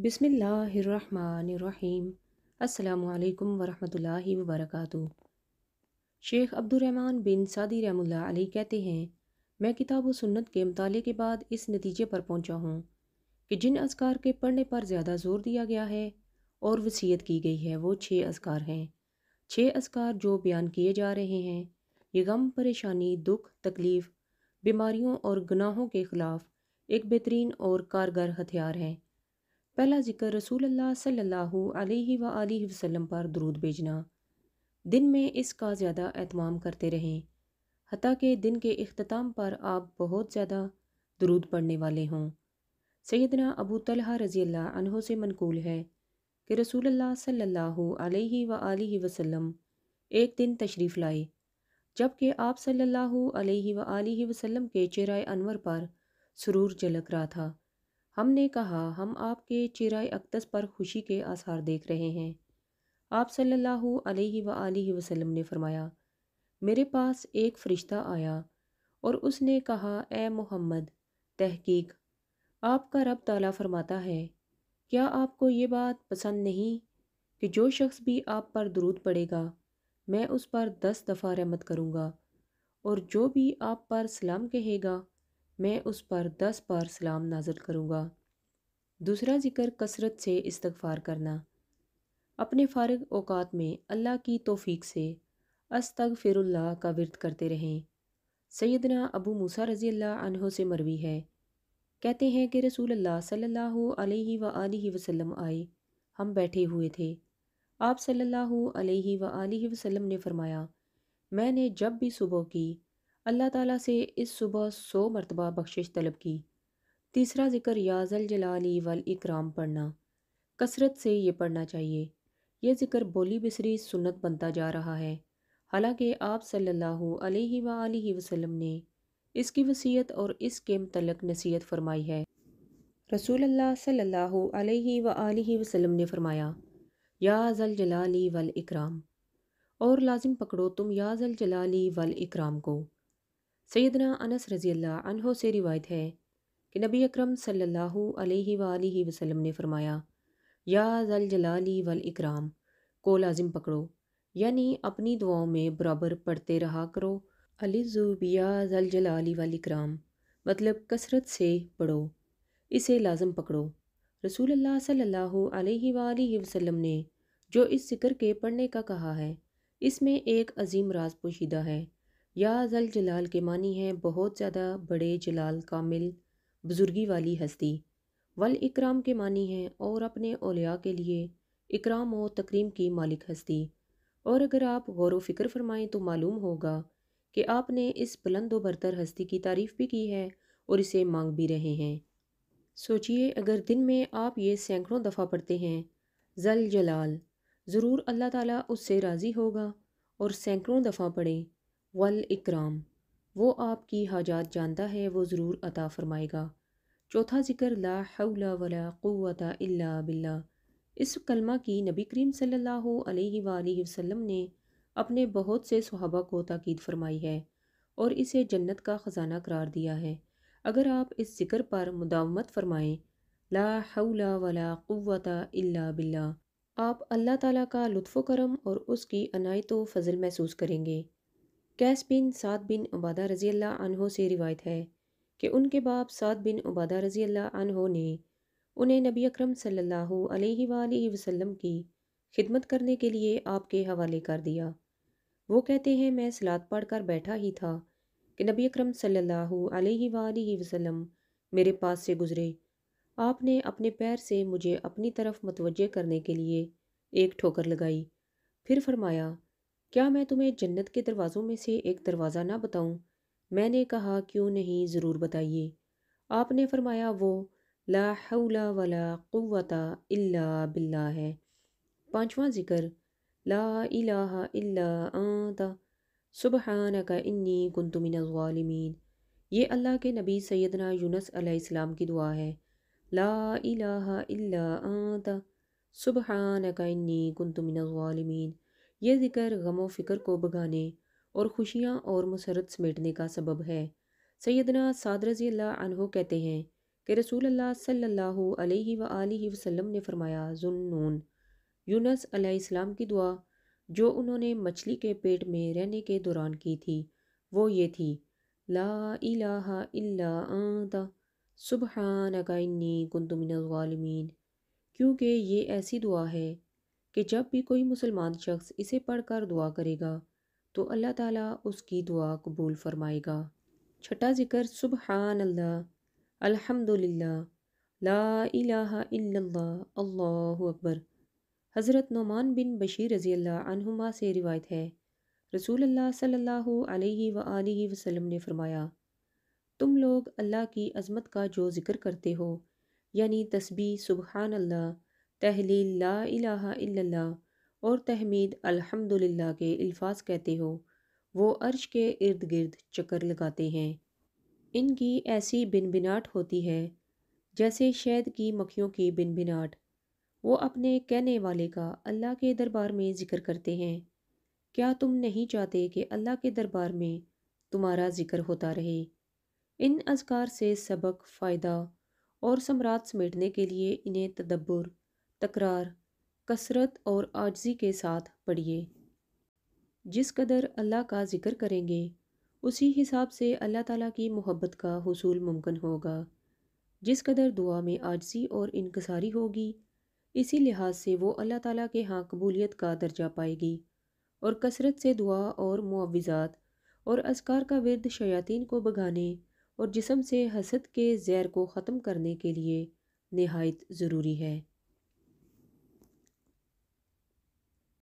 बसमीम् अल्लाम वरहमतुल्लाहि वबरकातु शेख अब्दुलरहमान बिन सादी रहमुल्ला अली कहते हैं मैं किताब व सुन्नत के मताले के बाद इस नतीजे पर पहुंचा हूं कि जिन असकार के पढ़ने पर ज़्यादा जोर दिया गया है और वसीयत की गई है वो छः असकार हैं छः असकार जो बयान किए जा रहे हैं ये गम परेशानी दुख तकलीफ़ बीमारियों और गुनाहों के ख़िलाफ़ एक बेहतरीन और कारगर हथियार हैं पहला जिक्र रसूल अल्लाह सल्लल्लाहु अलैहि व आलिहि वसल्लम पर दरूद भेजना दिन में इसका ज़्यादा एहतमाम करते रहें हती के दिन के अख्ताम पर आप बहुत ज़्यादा दरूद पढ़ने वाले हों सदना अबू तलहा रज़ी अल्लाह से मनकूल है कि रसूल अल्लाह सल्लल्लाहु अलैहि व आलिहि वसल्लम एक दिन तशरीफ़ लाए जबकि आप सल्लल्लाहु अलैहि व आलिहि वसल्लम के चेहरा अनवर पर सुरूर झलक रहा था हमने कहा हम आपके चिराय अक्तस पर खुशी के आसार देख रहे हैं आप सल्लल्लाहु अलैहि व वसल्लम ने फरमाया मेरे पास एक फ़रिश्ता आया और उसने कहा ए मोहम्मद तहकीक आपका रब ताला फरमाता है क्या आपको ये बात पसंद नहीं कि जो शख्स भी आप पर दरूद पड़ेगा मैं उस पर दस दफ़ा रहमत करूँगा और जो भी आप पर सलाम कहेगा मैं उस पर दस बार सलाम नाजिल करूँगा दूसरा ज़िक्र कसरत से इस्तफ़ार करना अपने फ़ारग अवकात में अल्लाह की तोफ़ी से अस्तगफिरुल्लाह का विरत करते रहें सैदना अबू मूसा रज़ी अल्लाह से मरवी है कहते हैं कि रसूल अल्लाह सल्लल्लाहु अलैहि व आलिहि वसल्लम आए हम बैठे हुए थे आप सल्लल्लाहु अलैहि व आलिहि वसल्लम ने फरमाया मैंने जब भी सुबह की अल्लाह ताला से इस सुबह सौ मरतबा बख्शिश तलब की तीसरा ज़िक्र याजल जलाली वल इकराम पढ़ना कसरत से ये पढ़ना चाहिए यह ज़िक्र बोली बिसरी सुन्नत बनता जा रहा है हालांकि आप सल्लल्लाहु अलैहि सल्ला वसल्लम ने इसकी वसीयत और इसके मतलब नसीहत फरमाई है रसूल अल्लाह सल्लल्लाहु अलैहि वसल्लम ने फरमाया या जल जलाली वल इकराम और लाजिम पकड़ो तुम या जल जलाली वल इकराम को सैदना अनस रज़ी अनहों अनहो से रिवायत है कि नबी अक्रम सल्लल्लाहु ने फरमाया या जल जलाली वल इकराम को लाजिम पकड़ो यानी अपनी दुआओं में बराबर पढ़ते रहा करो अलिजुबिया जल जलाली वल इकराम मतलब कसरत से पढ़ो इसे लाजम पकड़ो रसूल अल्लाह सल्लल्लाहु ने जो इस जिक्र के पढ़ने का कहा है इसमें एक अजीम राज पोशीदा है या जल जलाल के मानी हैं बहुत ज़्यादा बड़े जलाल कामिल बुज़ुर्गी वाली हस्ती वल इकराम के मानी हैं और अपने ओलिया के लिए इकराम और तकरीम की मालिक हस्ती और अगर आप गौर वफ़िक्र फरमाएँ तो मालूम होगा कि आपने इस बुलंद बरतर हस्ती की तारीफ़ भी की है और इसे मांग भी रहे हैं सोचिए अगर दिन में आप ये सैकड़ों दफ़ा पढ़ते हैं जल जलाल ज़रूर अल्लाह ताला उससे राज़ी होगा और सैकड़ों दफ़ा पढ़ें वल इकराम वो आपकी हाजात जानता है वो ज़रूर अता फ़रमाएगा चौथा ज़िक्र ला हौला वला क़ुव्वत इल्ला बिल्ला इस कलमा की नबी करीम सल्लल्लाहु अलैहि वसल्लम ने अपने बहुत से सहाबा को ताक़ीद फरमाई है और इसे जन्नत का ख़जाना करार दिया है अगर आप इस ज़िक्र पर मुदावमत फ़रमाएँ ला हौला वला क़ुव्वत इल्ला बिल्ला आप अल्लाह ताला का लुत्फ़ करम और उसकी अनायत व फजल महसूस करेंगे कैस बिन सात बिन उबादा रज़ी अल्लाह अनहो से रिवायत है कि उनके बाप सात बिन उबादा रज़ी अल्लाह अनहो ने उन्हें नबी अकरम सल्लल्लाहु अलैहि वसल्लम की खिदमत करने के लिए आपके हवाले कर दिया वो कहते हैं मैं सलाद पढ़ कर बैठा ही था कि नबी अकरम सल्लल्लाहु अलैहि वसल्लम मेरे पास से गुज़रे आपने अपने पैर से मुझे अपनी तरफ मतवज़ करने के लिए एक ठोकर लगाई फिर फरमाया क्या मैं तुम्हें जन्नत के दरवाज़ों में से एक दरवाज़ा ना बताऊं? मैंने कहा क्यों नहीं ज़रूर बताइए आपने फरमाया वो ला हौला वला क़ुव्वता इल्ला बिल्ला है पांचवा ज़िक्र ला इलाहा इल्ला सुबह का इन्नी कुंतु मिनज़्ज़ालिमीन ये अल्लाह के नबी सैदना यूनस अलैहिस्सलाम की दुआ है ला इलाहा इल्ला सुबह का इन्नी कुंतु यह ज़िक्र गम फ़िक्र को भगाने और खुशियाँ और मसरत समेटने का सबब है सैदना साद रज़ी अनहो कहते हैं कि रसूल अल्लाह सल्लल्लाहु अलैहि व वसल्लम ने फरमाया जुन्नून यूनस अलैहिस्सलाम की दुआ जो उन्होंने मछली के पेट में रहने के दौरान की थी वो ये थी ला इलाहा इल्ला अंता सुबहानका इन्नी कुंतुमिनज़ालिमीन क्योंकि ये ऐसी दुआ है कि जब भी कोई मुसलमान शख्स इसे पढ़कर दुआ करेगा तो अल्लाह ताला उसकी दुआ कबूल फरमाएगा छठा ज़िक्र सुबहान अल्लाह अल्हम्दुलिल्लाह ला इलाहा इल्लल्लाह अकबर हज़रत नौमान बिन बशीर रज़ी अल्लाह अनहुमा से रिवायत है रसूल अल्लाह सल्लल्लाहु अलैहि व वसल्लम ने फरमाया तुम लोग अल्लाह की अजमत का जो ज़िक्र करते हो यानी तस्बी सुबहान अल्लाह तहलील ला इलाहा इल्लल्लाह और तहमीद अल्हम्दुलिल्लाह के अल्फाज कहते हो वो अर्श के इर्द गिर्द चक्कर लगाते हैं इनकी ऐसी बिनबिनाट होती है जैसे शहद की मक्खियों की बिनबिनाट वो अपने कहने वाले का अल्लाह के दरबार में ज़िक्र करते हैं क्या तुम नहीं चाहते कि अल्लाह के दरबार में तुम्हारा ज़िक्र होता रहे इन अजकार से सबक फ़ायदा और सम्राट समेटने के लिए इन्हें तदब्बर तकरार कसरत और आजजी के साथ पढ़िए जिस कदर अल्लाह का ज़िक्र करेंगे उसी हिसाब से अल्लाह ताला की मोहब्बत का हसूल मुमकिन होगा जिस कदर दुआ में आजजी और इनकसारी होगी इसी लिहाज से वो अल्लाह ताला के यहाँ कबूलियत का दर्जा पाएगी और कसरत से दुआ और मुआवजात और असकार का विरद शयातीन को भगाने और जिसम से हसद के जैर को ख़त्म करने के लिए नहायत ज़रूरी है